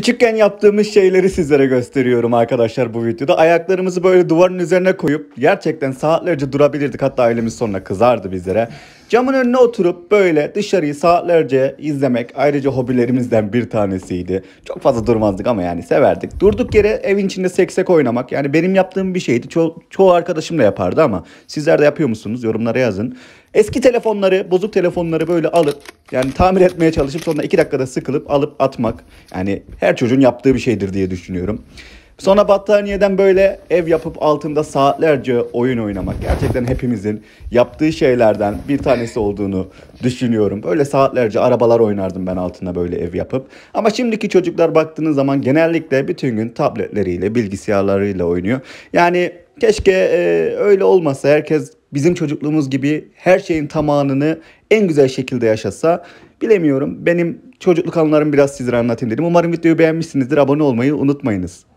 Küçükken yaptığımız şeyleri sizlere gösteriyorum arkadaşlar bu videoda. Ayaklarımızı böyle duvarın üzerine koyup gerçekten saatlerce durabilirdik. Hatta ailemiz sonra kızardı bizlere. Camın önüne oturup böyle dışarıyı saatlerce izlemek ayrıca hobilerimizden bir tanesiydi. Çok fazla durmazdık ama yani severdik. Durduk yere evin içinde seksek oynamak yani benim yaptığım bir şeydi. Ço çoğu arkadaşım da yapardı ama sizler de yapıyor musunuz? Yorumlara yazın. Eski telefonları, bozuk telefonları böyle alıp yani tamir etmeye çalışıp sonra iki dakikada sıkılıp alıp atmak. Yani her çocuğun yaptığı bir şeydir diye düşünüyorum. Sonra battaniyeden böyle ev yapıp altında saatlerce oyun oynamak gerçekten hepimizin yaptığı şeylerden bir tanesi olduğunu düşünüyorum. Böyle saatlerce arabalar oynardım ben altında böyle ev yapıp. Ama şimdiki çocuklar baktığınız zaman genellikle bütün gün tabletleriyle, bilgisayarlarıyla oynuyor. Yani keşke e, öyle olmasa herkes bizim çocukluğumuz gibi her şeyin tamamını en güzel şekilde yaşasa bilemiyorum. Benim çocukluk anılarımı biraz sizlere anlatayım dedim. Umarım videoyu beğenmişsinizdir. Abone olmayı unutmayınız.